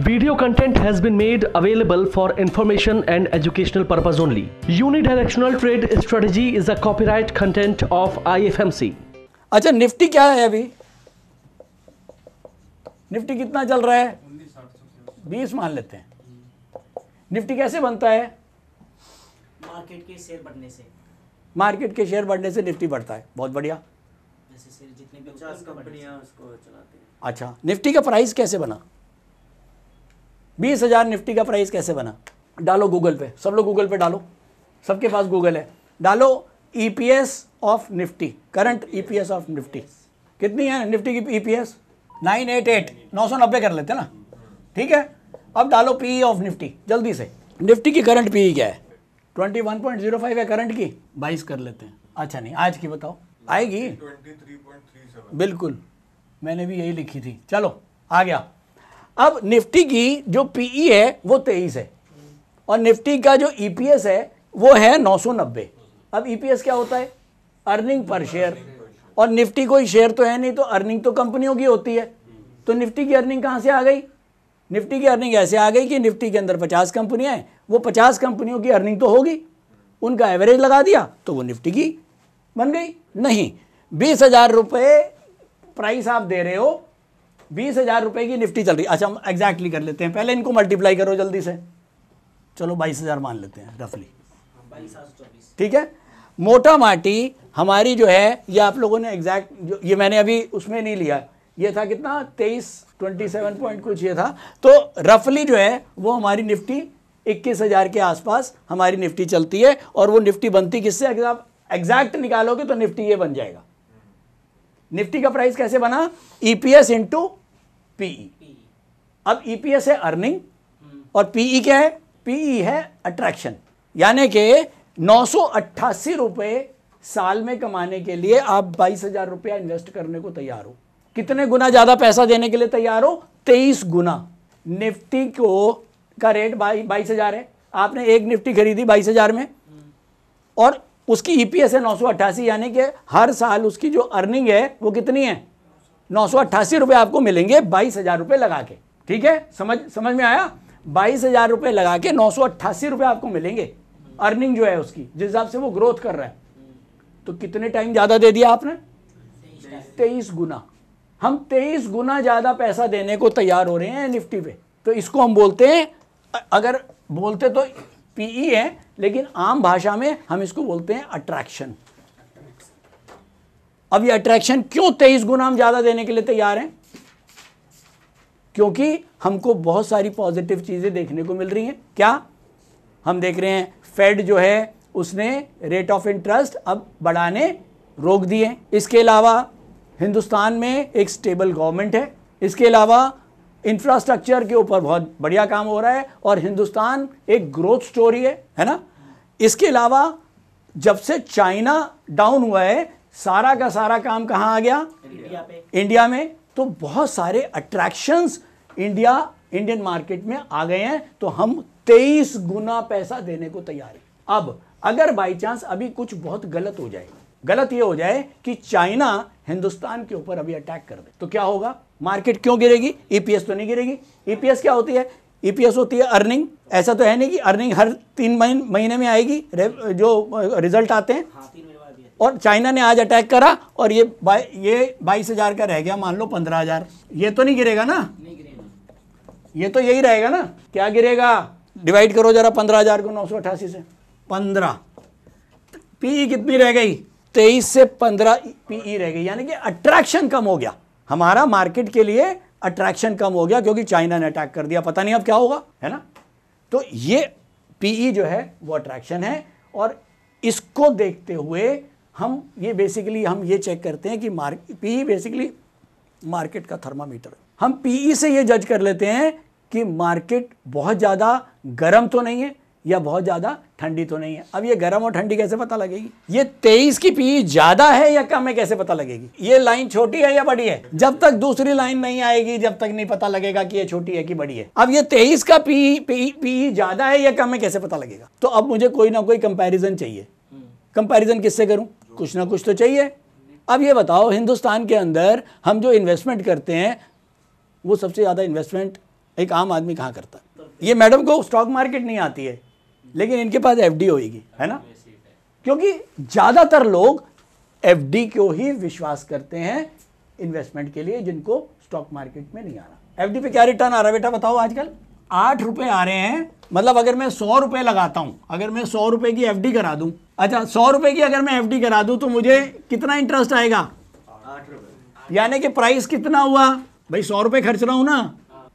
Video content has been made available for information and educational purpose only. Unidirectional trade strategy is a copyright content of IFMC. अच्छा निफ्टी क्या है अभी Nifty कितना चल रहा है बीस मान लेते हैं निफ्टी कैसे बनता है मार्केट के शेयर बढ़ने से मार्केट के शेयर बढ़ने से निफ्टी बढ़ता है बहुत बढ़िया जितने भी कंपनियां उसको चलाते हैं अच्छा निफ्टी का प्राइस कैसे बना बीस हज़ार निफ्टी का प्राइस कैसे बना डालो गूगल पे सब लोग गूगल पे डालो सबके पास गूगल है डालो E P S of Nifty current EPS of Nifty कितनी है निफ्टी की EPS e nine eight eight नौ सौ नब्बे कर लेते ना ठीक है अब डालो पी ऑफ e निफ्टी जल्दी से निफ्टी की करंट पी e क्या है twenty one point zero five है करंट की बाईस कर लेते हैं अच्छा नहीं आज की बताओ आएगी 23.37 बिल्कुल मैंने भी यही लिखी थी चलो आ गया अब निफ्टी की जो पीई e है वो तेईस है और निफ्टी का जो ईपीएस e है वो है नौ सौ नब्बे अब ईपीएस e क्या होता है अर्निंग पर शेयर और निफ्टी कोई शेयर तो है नहीं तो अर्निंग तो कंपनियों की होती है तो निफ्टी की अर्निंग कहाँ से आ गई निफ्टी की अर्निंग ऐसे आ गई कि निफ्टी के अंदर पचास कंपनियाँ हैं वो पचास कंपनियों की अर्निंग तो होगी उनका एवरेज लगा दिया तो वो निफ्टी की बन गई नहीं बीस हज़ार रुपये प्राइस आप दे रहे हो बीस हजार रुपये की निफ्टी चल रही अच्छा हम एग्जैक्टली कर लेते हैं पहले इनको मल्टीप्लाई करो जल्दी से चलो बाईस हजार मान लेते हैं रफली ठीक है मोटा माटी हमारी जो है ये आप लोगों ने एग्जैक्ट ये मैंने अभी उसमें नहीं लिया ये था कितना तेईस ट्वेंटी सेवन पॉइंट कुछ ये था तो रफली जो है वो हमारी निफ्टी इक्कीस हज़ार के आसपास हमारी निफ्टी चलती है और वो निफ्टी बनती किससे अगर आप एग्जैक्ट निकालोगे तो निफ्टी ये बन जाएगा निफ्टी का प्राइस कैसे बना EPS e into PE e. अब ईपीएस e है अर्निंग हम्म। और पीई e क्या है पीई है अट्रैक्शन यानी कि नौ रुपए साल में कमाने के लिए आप बाईस हजार रुपया इन्वेस्ट करने को तैयार हो कितने गुना ज़्यादा पैसा देने के लिए तैयार हो तेईस गुना निफ्टी को का रेट बाई बाईस हज़ार है आपने एक निफ्टी खरीदी बाईस हज़ार में हम्म। और उसकी ईपीएस है नौ यानी कि हर साल उसकी जो अर्निंग है वो कितनी है नौ सौ अट्ठासी रुपये आपको मिलेंगे बाईस हज़ार रुपये लगा के ठीक है समझ समझ में आया बाईस हज़ार रुपये लगा के नौ सौ अट्ठासी रुपये आपको मिलेंगे अर्निंग जो है उसकी जिस हिसाब से वो ग्रोथ कर रहा है तो कितने टाइम ज़्यादा दे दिया आपने तेईस गुना हम तेईस गुना ज़्यादा पैसा देने को तैयार हो रहे हैं निफ्टी पे तो इसको हम बोलते हैं अगर बोलते तो पीई e है लेकिन आम भाषा में हम इसको बोलते हैं अट्रैक्शन अब ये अट्रैक्शन क्यों तेईस गुना हम ज़्यादा देने के लिए तैयार हैं क्योंकि हमको बहुत सारी पॉजिटिव चीज़ें देखने को मिल रही हैं क्या हम देख रहे हैं फेड जो है उसने रेट ऑफ इंटरेस्ट अब बढ़ाने रोक दिए इसके अलावा हिंदुस्तान में एक स्टेबल गवर्नमेंट है इसके अलावा इंफ्रास्ट्रक्चर के ऊपर बहुत बढ़िया काम हो रहा है और हिंदुस्तान एक ग्रोथ स्टोरी है है ना इसके अलावा जब से चाइना डाउन हुआ है सारा का सारा काम कहाँ आ गया इंडिया पे इंडिया में तो बहुत सारे अट्रैक्शंस इंडिया इंडियन मार्केट में आ गए हैं तो हम 23 गुना पैसा देने को तैयार हैं अब अगर बाई चांस अभी कुछ बहुत गलत हो जाए गलत ये हो जाए कि चाइना हिंदुस्तान के ऊपर अभी अटैक कर दे तो क्या होगा मार्केट क्यों गिरेगी ईपीएस e तो नहीं गिरेगी ईपीएस e क्या होती है ईपीएस e होती है अर्निंग ऐसा तो है नहीं कि अर्निंग हर तीन महीने में आएगी जो रिजल्ट uh, आते हैं हाँ, और चाइना ने आज अटैक करा और ये बाई ये बाईस हज़ार का रह गया मान लो पंद्रह हज़ार ये तो नहीं गिरेगा ना नहीं गिरेगा ये तो यही रहेगा ना क्या गिरेगा डिवाइड करो जरा पंद्रह हज़ार को नौ सौ अठासी से पंद्रह पीई e कितनी रह गई तेईस से पंद्रह पीई e रह गई यानी कि अट्रैक्शन कम हो गया हमारा मार्केट के लिए अट्रैक्शन कम हो गया क्योंकि चाइना ने अटैक कर दिया पता नहीं अब क्या होगा है ना तो ये पीई e जो है वो अट्रैक्शन है और इसको देखते हुए हम ये बेसिकली हम ये चेक करते हैं कि मार्क पी बेसिकली मार्केट का थर्मामीटर हम पीई e से ये जज कर लेते हैं कि मार्केट बहुत ज़्यादा गर्म तो नहीं है या बहुत ज़्यादा ठंडी तो नहीं है अब ये गर्म और ठंडी कैसे पता लगेगी ये तेईस की पीई e ज़्यादा है या कम है कैसे पता लगेगी ये लाइन छोटी है या बड़ी है जब तक दूसरी लाइन नहीं आएगी जब तक नहीं पता लगेगा कि ये छोटी है कि बड़ी है अब ये तेईस का पी पी पी ज़्यादा है या कम है कैसे पता लगेगा तो अब मुझे कोई ना कोई कंपेरिजन चाहिए कंपेरिजन हम्म। किससे करूं कुछ ना कुछ तो चाहिए अब ये बताओ हिंदुस्तान के अंदर हम जो इन्वेस्टमेंट करते हैं वो सबसे ज़्यादा इन्वेस्टमेंट एक आम आदमी कहाँ करता ये मैडम को स्टॉक मार्केट नहीं आती है लेकिन इनके पास एफ होगी है ना क्योंकि ज़्यादातर लोग एफ को ही विश्वास करते हैं इन्वेस्टमेंट के लिए जिनको स्टॉक मार्केट में नहीं आ रहा एफ पे क्या रिटर्न आ रहा है बेटा बताओ आजकल आठ रुपये आ रहे हैं मतलब अगर मैं सौ रुपये लगाता हूँ अगर मैं सौ रुपये की एफ करा दूँ अच्छा सौ रुपए की अगर मैं एफडी करा दूं तो मुझे कितना इंटरेस्ट आएगा यानी कि प्राइस कितना हुआ भाई सौ रुपए खर्च रहा हूं ना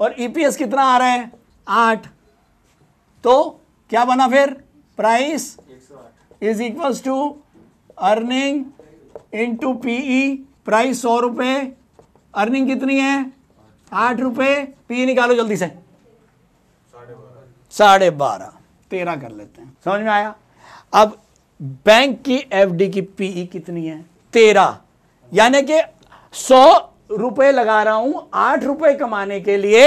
और ईपीएस e कितना आ रहा है आठ तो क्या बना फिर price is equals to earning into PE price सौ रुपये अर्निंग कितनी है आठ रुपये पी e निकालो जल्दी से साढ़े बारह तेरह कर लेते हैं समझ में आया अब बैंक की एफडी की पीई कितनी है तेरह यानी कि सौ रुपए लगा रहा हूं आठ रुपए कमाने के लिए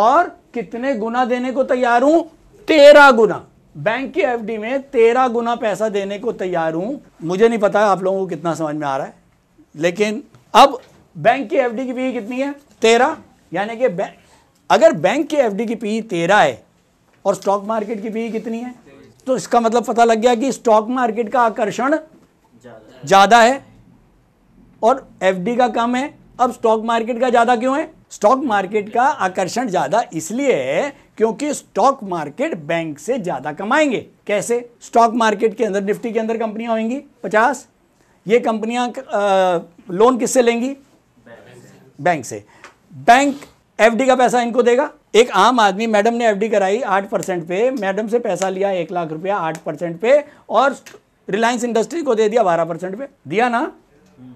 और कितने गुना देने को तैयार हूं तेरह गुना बैंक की एफडी में तेरह गुना पैसा देने को तैयार हूं मुझे नहीं पता आप लोगों को कितना समझ में आ रहा है लेकिन अब बैंक की एफडी की पी कितनी है तेरह यानी कि अगर बैंक की एफडी की पीई तेरह है और स्टॉक मार्केट की पीई कितनी है तो इसका मतलब पता लग गया कि स्टॉक मार्केट का आकर्षण ज़्यादा है और एफडी का कम है अब स्टॉक मार्केट का ज़्यादा क्यों है स्टॉक मार्केट का आकर्षण ज़्यादा इसलिए है क्योंकि स्टॉक मार्केट बैंक से ज़्यादा कमाएंगे कैसे स्टॉक मार्केट के अंदर निफ्टी के अंदर कंपनियां होंगी पचास ये कंपनियां लोन किससे लेंगी बैंक से बैंक एफडी का पैसा इनको देगा एक आम आदमी मैडम ने एफडी कराई आठ परसेंट पे मैडम से पैसा लिया एक लाख रुपया आठ परसेंट पे और रिलायंस इंडस्ट्री को दे दिया बारह परसेंट पे दिया ना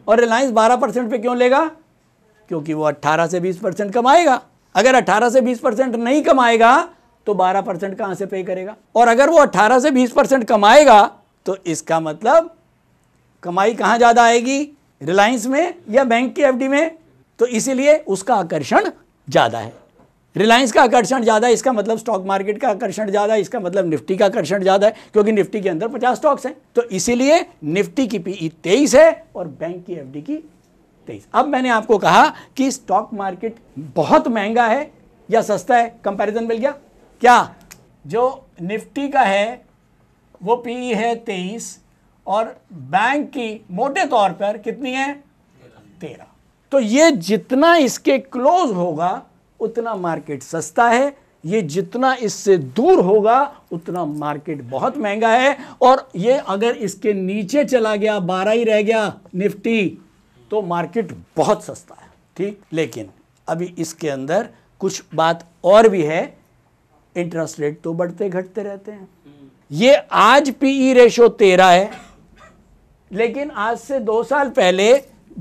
और रिलायंस बारह परसेंट पे क्यों लेगा क्योंकि वो अट्ठारह से बीस परसेंट कमाएगा अगर अट्ठारह से बीस परसेंट नहीं कमाएगा तो बारह परसेंट कहाँ से पे करेगा और अगर वो अट्ठारह से बीस परसेंट कमाएगा तो इसका मतलब कमाई कहाँ ज़्यादा आएगी रिलायंस में या बैंक की एफडी में तो इसीलिए उसका आकर्षण ज़्यादा है रिलायंस का आकर्षण ज़्यादा है इसका मतलब स्टॉक मार्केट का आकर्षण ज़्यादा है इसका मतलब निफ्टी का आकर्षण ज़्यादा है क्योंकि निफ्टी के अंदर पचास स्टॉक्स हैं तो इसीलिए निफ्टी की पीई e तेईस है और बैंक की एफ की तेईस अब मैंने आपको कहा कि स्टॉक मार्केट बहुत महंगा है या सस्ता है कंपेरिजन मिल गया क्या जो निफ्टी का है वो पीई e है तेईस और बैंक की मोटे तौर पर कितनी है तेरह तो ये जितना इसके क्लोज होगा उतना मार्केट सस्ता है ये जितना इससे दूर होगा उतना मार्केट बहुत महंगा है और ये अगर इसके नीचे चला गया बारह ही रह गया निफ्टी तो मार्केट बहुत सस्ता है ठीक लेकिन अभी इसके अंदर कुछ बात और भी है इंटरेस्ट रेट तो बढ़ते घटते रहते हैं ये आज पीई रेशो e तेरह है लेकिन आज से दो साल पहले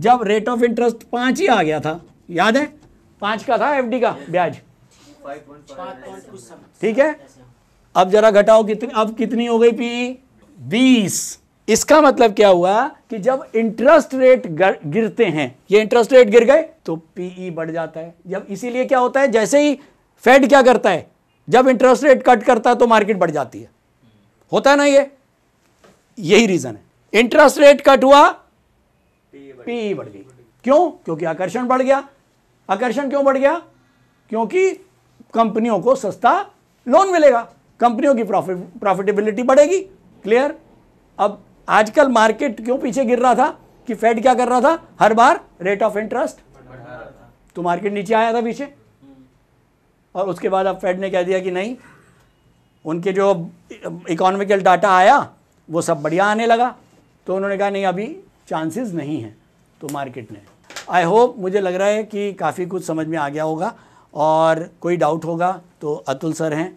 जब रेट ऑफ इंटरेस्ट पांच ही आ गया था याद है पांच का था एफडी का ब्याज ठीक है अब जरा घटाओ कितनी अब कितनी हो गई पी बीस इसका मतलब क्या हुआ कि जब इंटरेस्ट रेट गिरते हैं ये इंटरेस्ट रेट गिर गए तो पीई e बढ़ जाता है जब इसीलिए क्या होता है जैसे ही फेड क्या करता है जब इंटरेस्ट रेट कट करता है तो मार्केट बढ़ जाती है होता है ना ये यही रीजन है इंटरेस्ट रेट कट हुआ पीई e बढ़ गई क्यों क्योंकि आकर्षण बढ़ गया आकर्षण क्यों बढ़ गया क्योंकि कंपनियों को सस्ता लोन मिलेगा कंपनियों की प्रॉफिट प्रॉफिटेबिलिटी बढ़ेगी क्लियर अब आजकल मार्केट क्यों पीछे गिर रहा था कि फेड क्या कर रहा था हर बार रेट ऑफ इंटरेस्ट तो मार्केट नीचे आया था पीछे और उसके बाद अब फेड ने कह दिया कि नहीं उनके जो इकोनॉमिकल डाटा आया वो सब बढ़िया आने लगा तो उन्होंने कहा नहीं अभी चांसेस नहीं हैं तो मार्केट ने आई होप मुझे लग रहा है कि काफ़ी कुछ समझ में आ गया होगा और कोई डाउट होगा तो अतुल सर हैं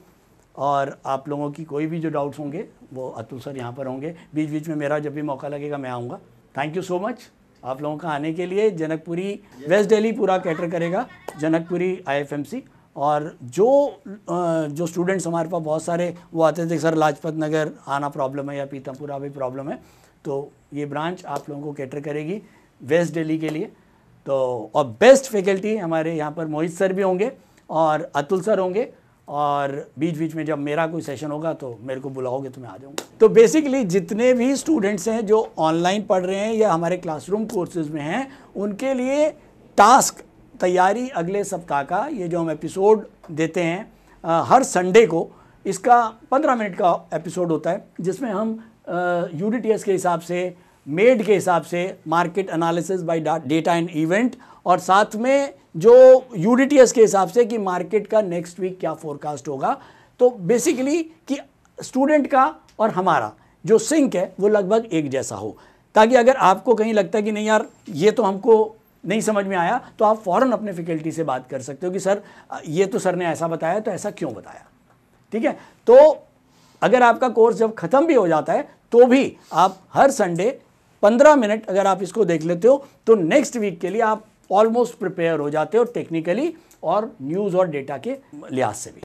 और आप लोगों की कोई भी जो डाउट्स होंगे वो अतुल सर यहाँ पर होंगे बीच बीच में मेरा जब भी मौका लगेगा मैं आऊँगा थैंक यू सो मच आप लोगों का आने के लिए जनकपुरी वेस्ट दिल्ली पूरा कैटर करेगा जनकपुरी आईएफएमसी और जो जो स्टूडेंट्स हमारे पास बहुत सारे वो आते थे सर लाजपत नगर आना प्रॉब्लम है या पीतमपुरा भी प्रॉब्लम है तो ये ब्रांच आप लोगों को कैटर करेगी वेस्ट दिल्ली के लिए तो और बेस्ट फैकल्टी हमारे यहाँ पर मोहित सर भी होंगे और अतुल सर होंगे और बीच बीच में जब मेरा कोई सेशन होगा तो मेरे को बुलाओगे तो मैं आ जाऊँगा तो बेसिकली जितने भी स्टूडेंट्स हैं जो ऑनलाइन पढ़ रहे हैं या हमारे क्लासरूम कोर्सेज में हैं उनके लिए टास्क तैयारी अगले सप्ताह का ये जो हम एपिसोड देते हैं आ, हर संडे को इसका पंद्रह मिनट का एपिसोड होता है जिसमें हम यू के हिसाब से मेड के हिसाब से market analysis by data and event और साथ में जो यूडीटीएस के हिसाब से कि मार्केट का नेक्स्ट वीक क्या फोरकास्ट होगा तो बेसिकली कि स्टूडेंट का और हमारा जो सिंक है वो लगभग एक जैसा हो ताकि अगर आपको कहीं लगता है कि नहीं यार ये तो हमको नहीं समझ में आया तो आप फ़ौरन अपने फैकल्टी से बात कर सकते हो कि सर ये तो सर ने ऐसा बताया तो ऐसा क्यों बताया ठीक है तो अगर आपका कोर्स जब ख़त्म भी हो जाता है तो भी आप हर संडे पंद्रह मिनट अगर आप इसको देख लेते हो तो नेक्स्ट वीक के लिए आप ऑलमोस्ट प्रिपेयर हो जाते हो टेक्निकली और न्यूज़ और डेटा के लिहाज से भी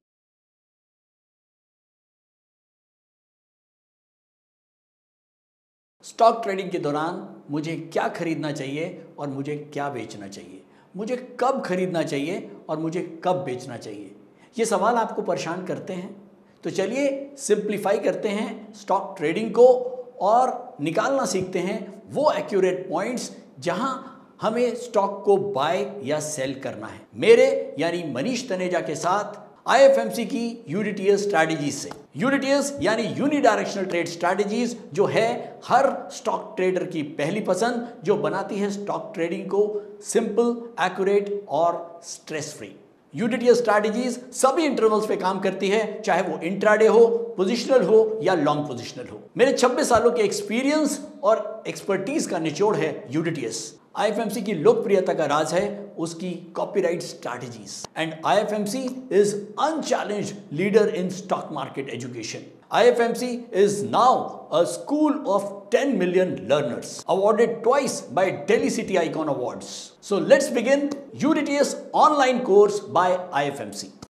स्टॉक ट्रेडिंग के दौरान मुझे क्या खरीदना चाहिए और मुझे क्या बेचना चाहिए मुझे कब खरीदना चाहिए और मुझे कब बेचना चाहिए ये सवाल आपको परेशान करते हैं तो चलिए सिंप्लीफाई करते हैं स्टॉक ट्रेडिंग को और निकालना सीखते हैं वो एक्यूरेट पॉइंट्स जहां हमें स्टॉक को बाय या सेल करना है मेरे यानी मनीष तनेजा के साथ आईएफएमसी की यूनिटियस स्ट्रैटेजीज से यूनिटियस यानी यूनिडायरेक्शनल ट्रेड स्ट्रैटेजीज जो है हर स्टॉक ट्रेडर की पहली पसंद जो बनाती है स्टॉक ट्रेडिंग को सिंपल एक्यूरेट और स्ट्रेस फ्री यूडिटियर स्ट्रैटेजीज सभी इंटरवल्स पे काम करती है चाहे वो इंट्राडे हो पोजिशनल हो या लॉन्ग पोजिशनल हो मेरे 26 सालों के एक्सपीरियंस और एक्सपर्टीज का निचोड़ है यूडीटीएस आईएफएमसी की लोकप्रियता का राज है उसकी copyright strategies and IFMC is unchallenged leader in stock market education IFMC is now a school of 10 million learners, awarded twice by Delhi City Icon Awards. So let's begin UDTS online course by IFMC.